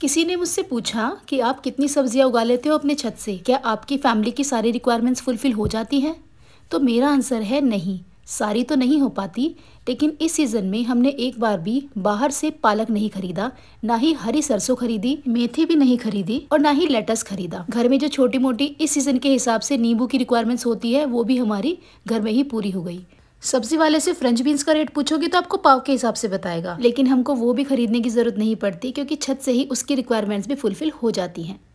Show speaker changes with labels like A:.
A: किसी ने मुझसे पूछा कि आप कितनी सब्जियां उगा लेते हो अपने छत से क्या आपकी फैमिली की सारी रिक्वायरमेंट्स फुलफिल हो जाती हैं तो मेरा आंसर है नहीं सारी तो नहीं हो पाती लेकिन इस सीज़न में हमने एक बार भी बाहर से पालक नहीं खरीदा ना ही हरी सरसों खरीदी मेथी भी नहीं खरीदी और ना ही लेटस खरीदा घर में जो छोटी मोटी इस सीज़न के हिसाब से नींबू की रिक्वायरमेंट्स होती है वो भी हमारी घर में ही पूरी हो गई सब्जी वाले से फ्रेंच बीन्स का रेट पूछोगे तो आपको पाव के हिसाब से बताएगा लेकिन हमको वो भी खरीदने की ज़रूरत नहीं पड़ती क्योंकि छत से ही उसकी रिक्वायरमेंट्स भी फुलफिल हो जाती हैं